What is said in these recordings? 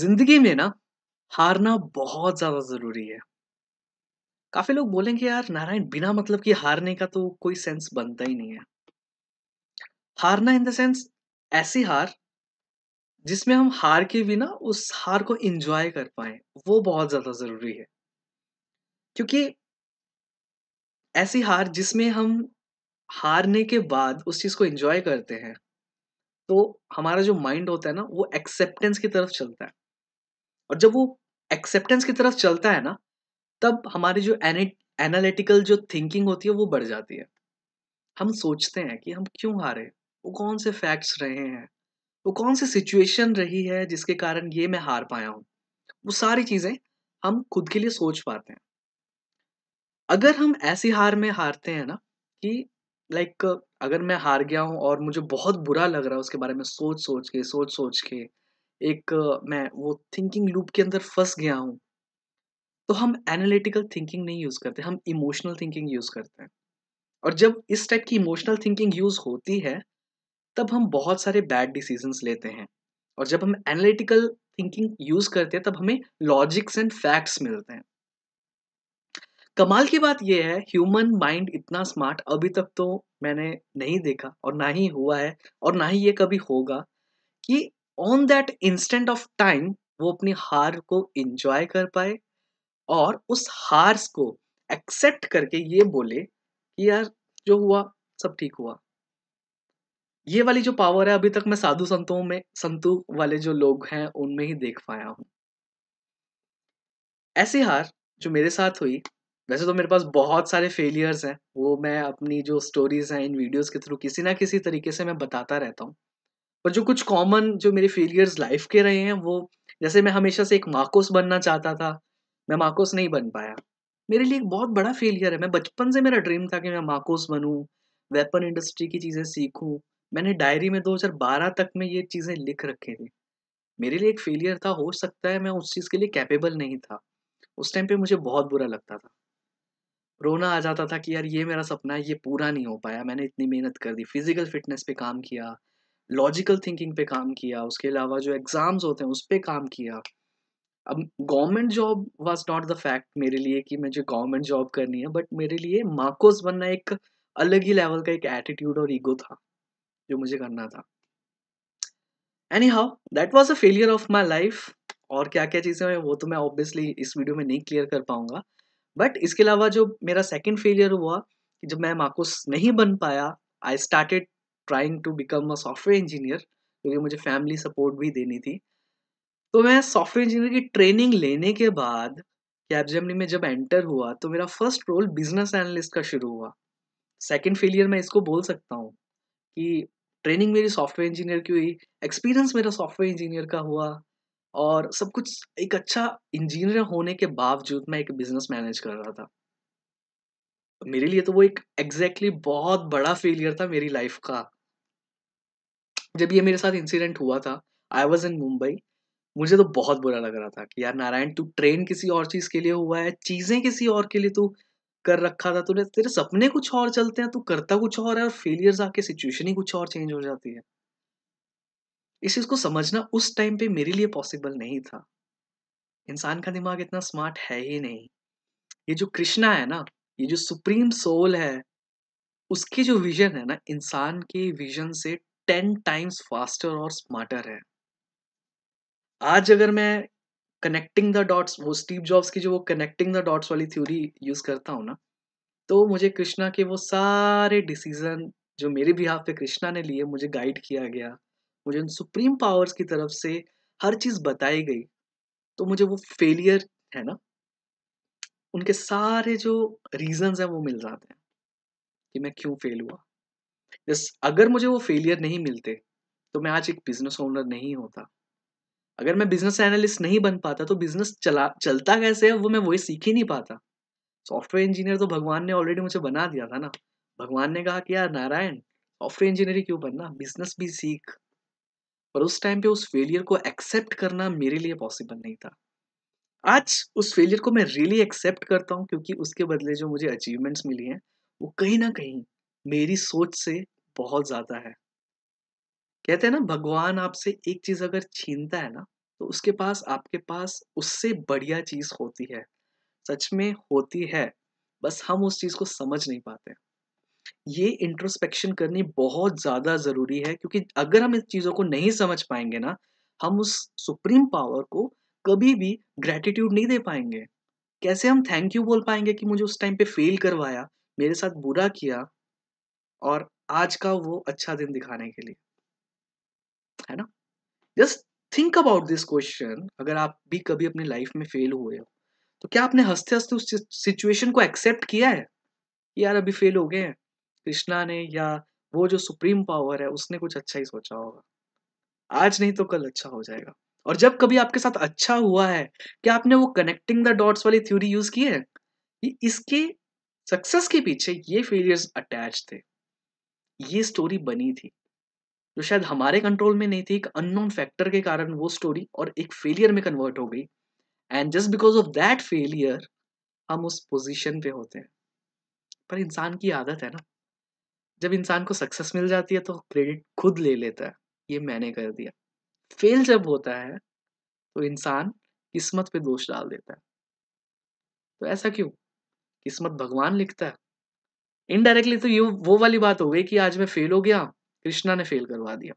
जिंदगी में ना हारना बहुत ज्यादा जरूरी है काफी लोग बोलेंगे यार नारायण बिना मतलब कि हारने का तो कोई सेंस बनता ही नहीं है हारना इन द सेंस ऐसी हार जिसमें हम हार के भी ना उस हार को एंजॉय कर पाए वो बहुत ज्यादा जरूरी है क्योंकि ऐसी हार जिसमें हम हारने के बाद उस चीज को एंजॉय करते हैं तो हमारा जो माइंड होता है ना वो एक्सेप्टेंस की तरफ चलता है और जब वो एक्सेप्टेंस की तरफ चलता है ना तब हमारी जो एनालिटिकल जो थिंकिंग होती है वो बढ़ जाती है हम सोचते हैं कि हम क्यों हारे वो कौन से फैक्ट्स रहे हैं वो कौन सी सिचुएशन रही है जिसके कारण ये मैं हार पाया हूँ वो सारी चीज़ें हम खुद के लिए सोच पाते हैं अगर हम ऐसी हार में हारते हैं ना कि लाइक अगर मैं हार गया हूँ और मुझे बहुत बुरा लग रहा है उसके बारे में सोच सोच के सोच सोच के एक मैं वो थिंकिंग लूप के अंदर फंस गया हूँ तो हम एनालिटिकल थिंकिंग नहीं यूज़ करते हम इमोशनल थिंकिंग यूज़ करते हैं और जब इस टाइप की इमोशनल थिंकिंग यूज़ होती है तब हम बहुत सारे बैड डिसीजंस लेते हैं और जब हम एनालिटिकल थिंकिंग यूज़ करते हैं तब हमें लॉजिक्स एंड फैक्ट्स मिलते हैं कमाल की बात यह है ह्यूमन माइंड इतना स्मार्ट अभी तक तो मैंने नहीं देखा और ना ही हुआ है और ना ही ये कभी होगा कि on that instant of time वो अपनी हार को एंजॉय कर पाए और उस हार को एक्सेप्ट करके ये बोले कि यार जो हुआ सब ठीक हुआ ये वाली जो पावर है अभी तक मैं साधु संतों में संतु वाले जो लोग हैं उनमें ही देख पाया हूँ ऐसी हार जो मेरे साथ हुई वैसे तो मेरे पास बहुत सारे फेलियर्स हैं वो मैं अपनी जो स्टोरीज हैं इन वीडियोस के थ्रू किसी ना किसी तरीके से मैं बताता रहता हूँ पर जो कुछ कॉमन जो मेरे फेलियर्स लाइफ के रहे हैं वो जैसे मैं हमेशा से एक मार्कोस बनना चाहता था मैं मार्कोस नहीं बन पाया मेरे लिए एक बहुत बड़ा फेलियर है मैं बचपन से मेरा ड्रीम था कि मैं मार्कोस बनूँ वेपन इंडस्ट्री की चीज़ें सीखूँ मैंने डायरी में 2012 तक में ये चीज़ें लिख रखी थी मेरे लिए एक फेलियर था हो सकता है मैं उस चीज़ के लिए कैपेबल नहीं था उस टाइम पे मुझे बहुत बुरा लगता था रोना आ जाता था कि यार ये मेरा सपना है ये पूरा नहीं हो पाया मैंने इतनी मेहनत कर दी फिजिकल फिटनेस पे काम किया लॉजिकल थिंकिंग पे काम किया उसके अलावा जो एग्ज़ाम्स होते हैं उस पर काम किया अब government job was not the fact मेरे लिए कि मुझे गवर्नमेंट जॉब करनी है बट मेरे लिए मार्कोस बनना एक अलग ही लेवल का एक एटीट्यूड और ईगो था जो मुझे करना था anyhow that was a failure of my life और क्या क्या चीज़ें हैं वो तो मैं ऑब्वियसली इस वीडियो में नहीं क्लियर कर पाऊंगा बट इसके अलावा जो मेरा सेकेंड फेलियर हुआ कि जब मैं मार्कोस नहीं बन पाया I started trying to become a software engineer क्योंकि मुझे फैमिली सपोर्ट भी देनी थी तो मैं सॉफ्टवेयर इंजीनियर की ट्रेनिंग लेने के बाद कैपजेमनी में जब एंटर हुआ तो मेरा फर्स्ट रोल बिजनेस एनालिस्ट का शुरू हुआ सेकेंड फेलियर मैं इसको बोल सकता हूँ कि ट्रेनिंग मेरी सॉफ्टवेयर इंजीनियर की हुई एक्सपीरियंस मेरा सॉफ्टवेयर इंजीनियर का हुआ और सब कुछ एक अच्छा इंजीनियर होने के बावजूद मैं एक बिजनेस मैनेज कर रहा था मेरे लिए तो वो एक एग्जैक्टली exactly बहुत बड़ा फेलियर था मेरी लाइफ का जब ये मेरे साथ इंसिडेंट हुआ था आई वॉज इन मुंबई मुझे तो बहुत बुरा लग रहा था कि यार नारायण तू ट्रेन किसी और चीज के लिए हुआ है चीजें किसी और के लिए तू कर रखा था तूने तेरे सपने कुछ और चलते हैं तू करता कुछ और है और फेलियर्स आके सिचुएशन ही कुछ और चेंज हो जाती है इस चीज को समझना उस टाइम पे मेरे लिए पॉसिबल नहीं था इंसान का दिमाग इतना स्मार्ट है ही नहीं ये जो कृष्णा है ना ये जो सुप्रीम सोल है उसकी जो विजन है ना इंसान के विजन से टेन टाइम्स फास्टर और स्मार्टर है आज अगर मैं कनेक्टिंग द डॉट्स वो स्टीव जॉब्स की जो वो कनेक्टिंग द डॉट्स वाली थ्योरी यूज करता हूँ ना तो मुझे कृष्णा के वो सारे डिसीजन जो मेरे बिहाफ पे कृष्णा ने लिए मुझे गाइड किया गया मुझे उन सुप्रीम पावर्स की तरफ से हर चीज बताई गई तो मुझे वो फेलियर है ना उनके सारे जो रीजंस हैं वो मिल जाते हैं कि मैं क्यों फेल हुआ जस अगर मुझे वो फेलियर नहीं मिलते तो मैं आज एक बिजनेस ओनर नहीं होता अगर मैं बिजनेस एनालिस्ट नहीं बन पाता तो बिजनेस चला चलता कैसे है वो मैं वही सीख ही नहीं पाता सॉफ्टवेयर इंजीनियर तो भगवान ने ऑलरेडी मुझे बना दिया था ना भगवान ने कहा कि यार नारायण सॉफ्टवेयर इंजीनियर क्यों बनना बिजनेस भी सीख पर उस टाइम पे उस फेलियर को एक्सेप्ट करना मेरे लिए पॉसिबल नहीं था आज उस फेलियर को मैं रियली एक्सेप्ट करता हूँ क्योंकि उसके बदले जो मुझे अचीवमेंट्स मिली हैं वो कहीं ना कहीं मेरी सोच से बहुत ज्यादा है कहते हैं ना भगवान आपसे एक चीज अगर छीनता है ना तो उसके पास आपके पास उससे बढ़िया चीज होती है सच में होती है बस हम उस चीज को समझ नहीं पाते ये इंट्रोस्पेक्शन करनी बहुत ज्यादा जरूरी है क्योंकि अगर हम इन चीजों को नहीं समझ पाएंगे ना हम उस सुप्रीम पावर को कभी भी ग्रेटिट्यूड नहीं दे पाएंगे कैसे हम थैंक यू बोल पाएंगे कि मुझे उस टाइम पे फेल करवाया मेरे साथ बुरा किया और आज का वो अच्छा दिन दिखाने के लिए है ना just think about this question अगर आप भी कभी अपनी लाइफ में फेल हुए हो तो क्या आपने हंसते हंसते उस सिचुएशन को एक्सेप्ट किया है यार अभी फेल हो गए हैं कृष्णा ने या वो जो सुप्रीम पावर है उसने कुछ अच्छा ही सोचा होगा आज नहीं तो कल अच्छा हो जाएगा और जब कभी आपके साथ अच्छा हुआ है क्या आपने वो कनेक्टिंग द डॉट्स वाली थ्योरी यूज की है इसके सक्सेस के पीछे ये फेलियर्स अटैच थे ये स्टोरी बनी थी जो शायद हमारे कंट्रोल में नहीं थी एक अननोन फैक्टर के कारण वो स्टोरी और एक फेलियर में कन्वर्ट हो गई and just because of that failure हम उस पोजीशन पे होते हैं पर इंसान की आदत है ना जब इंसान को सक्सेस मिल जाती है तो क्रेडिट खुद ले लेता है ये मैंने कर दिया फेल जब होता है तो इंसान किस्मत पे दोष डाल देता है तो ऐसा क्यों किस्मत भगवान लिखता है इनडायरेक्टली तो ये वो वाली बात हो गई कि आज मैं फेल हो गया कृष्णा ने फेल करवा दिया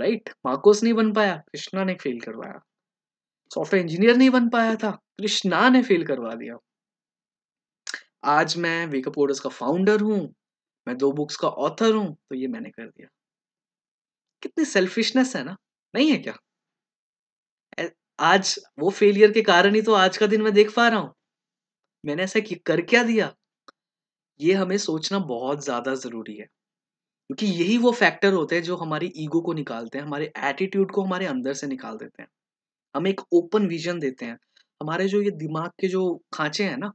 राइट right? मार्कोस नहीं बन पाया कृष्णा ने फेल करवाया सॉफ्टवेयर इंजीनियर नहीं बन पाया था कृष्णा ने फेल करवा दिया आज मैं वेकअप ऑर्डर्स का फाउंडर हूं मैं दो बुक्स का ऑथर हूँ तो ये मैंने कर दिया कितनी सेल्फिशनेस है ना नहीं है क्या आज वो फेलियर के कारण ही तो आज का दिन मैं देख पा रहा हूं मैंने ऐसा कर क्या दिया ये हमें सोचना बहुत ज़्यादा ज़रूरी है क्योंकि यही वो फैक्टर होते हैं जो हमारी ईगो को निकालते हैं हमारे एटीट्यूड को हमारे अंदर से निकाल देते हैं हम एक ओपन विजन देते हैं हमारे जो ये दिमाग के जो खांचे हैं ना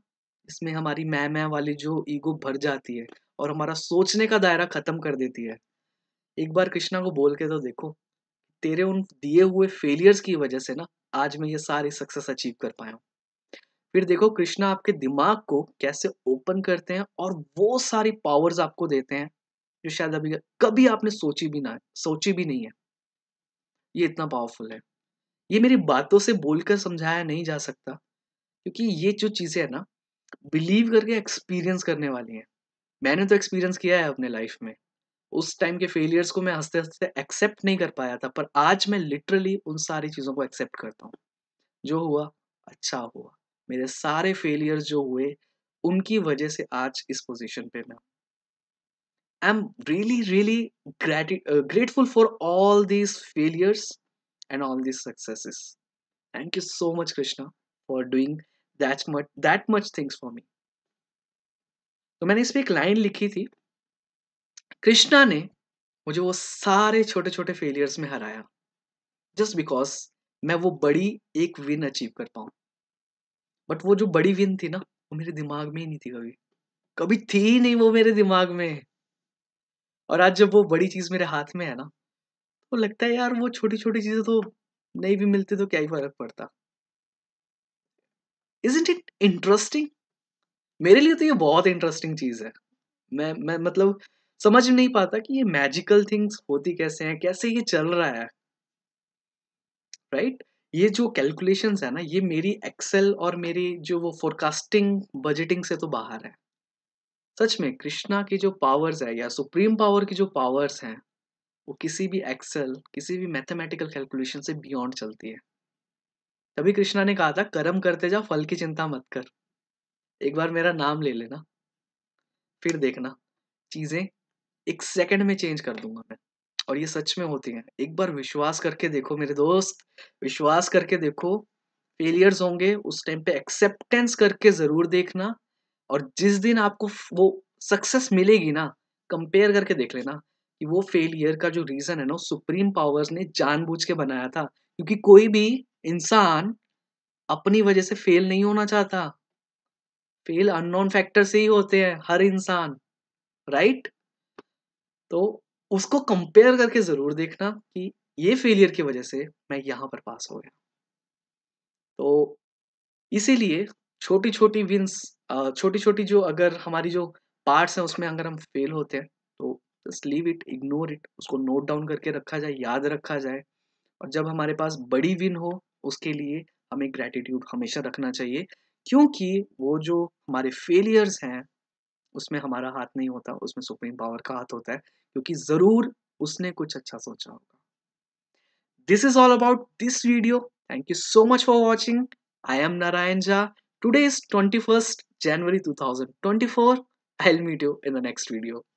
इसमें हमारी मैं मैं वाली जो ईगो भर जाती है और हमारा सोचने का दायरा खत्म कर देती है एक बार कृष्णा को बोल के तो देखो तेरे उन दिए हुए फेलियर्स की वजह से ना आज मैं ये सारी सक्सेस अचीव कर पाया हूँ फिर देखो कृष्णा आपके दिमाग को कैसे ओपन करते हैं और वो सारी पावर्स आपको देते हैं जो शायद अभी कभी आपने सोची भी ना सोची भी नहीं है ये इतना पावरफुल है ये मेरी बातों से बोलकर समझाया नहीं जा सकता क्योंकि ये जो चीज़ें है ना बिलीव करके एक्सपीरियंस करने वाली हैं मैंने तो एक्सपीरियंस किया है अपने लाइफ में उस टाइम के फेलियर्स को मैं हंसते हंसते एक्सेप्ट नहीं कर पाया था पर आज मैं लिटरली उन सारी चीज़ों को एक्सेप्ट करता हूँ जो हुआ अच्छा हुआ मेरे सारे फेलियर्स जो हुए उनकी वजह से आज इस पोजीशन पे मैं I am really really grateful for all these failures and all these successes thank you so much Krishna for doing that much that much things for me तो मैंने इस पर एक लाइन लिखी थी कृष्णा ने मुझे वो सारे छोटे छोटे फेलियर्स में हराया जस्ट बिकॉज मैं वो बड़ी एक विन अचीव कर पाऊँ बट वो जो बड़ी विन थी ना वो मेरे दिमाग में ही नहीं थी कभी कभी थी ही नहीं वो मेरे दिमाग में और आज जब वो बड़ी चीज मेरे हाथ में है ना तो लगता है यार वो छोटी छोटी चीजें तो नहीं भी मिलती तो क्या ही फर्क पड़ता इज इट इंटरेस्टिंग मेरे लिए तो ये बहुत इंटरेस्टिंग चीज है मैं मैं मतलब समझ नहीं पाता कि ये मैजिकल थिंग्स होती कैसे हैं कैसे ये चल रहा है राइट right? ये जो कैलकुलेशन है ना ये मेरी एक्सेल और मेरी जो वो फोरकास्टिंग बजटिंग से तो बाहर है सच में कृष्णा की जो पावर्स है या सुप्रीम पावर की जो पावर्स हैं वो किसी भी एक्सेल किसी भी मैथमेटिकल कैलकुलेशन से बियॉन्ड चलती है तभी कृष्णा ने कहा था कर्म करते जा फल की चिंता मत कर एक बार मेरा नाम ले लेना फिर देखना चीजें एक सेकंड में चेंज कर दूंगा मैं और ये सच में होती हैं एक बार विश्वास करके देखो मेरे दोस्त विश्वास करके देखो फेलियर्स होंगे उस टाइम पे एक्सेप्टेंस करके ज़रूर देखना और जिस दिन आपको वो सक्सेस मिलेगी ना कंपेयर करके देख लेना कि वो फेलियर का जो रीज़न है ना सुप्रीम पावर्स ने जानबूझ के बनाया था क्योंकि कोई भी इंसान अपनी वजह से फेल नहीं होना चाहता फेल अननोन फैक्टर से ही होते हैं हर इंसान राइट तो उसको कंपेयर करके ज़रूर देखना कि ये फेलियर की वजह से मैं यहाँ पर पास हो गया तो इसीलिए छोटी छोटी विन्स छोटी छोटी जो अगर हमारी जो पार्ट्स हैं उसमें अगर हम फेल होते हैं तो just leave it ignore it उसको नोट डाउन करके रखा जाए याद रखा जाए और जब हमारे पास बड़ी विन हो उसके लिए हमें ग्रेटिट्यूड हमेशा रखना चाहिए क्योंकि वो जो हमारे फेलियर्स हैं उसमें हमारा हाथ नहीं होता उसमें सुप्रीम पावर का हाथ होता है क्योंकि ज़रूर उसने कुछ अच्छा सोचा होगा this is all about this video thank you so much for watching I am Narayan Jha today is twenty first January two thousand twenty four I'll meet you in the next video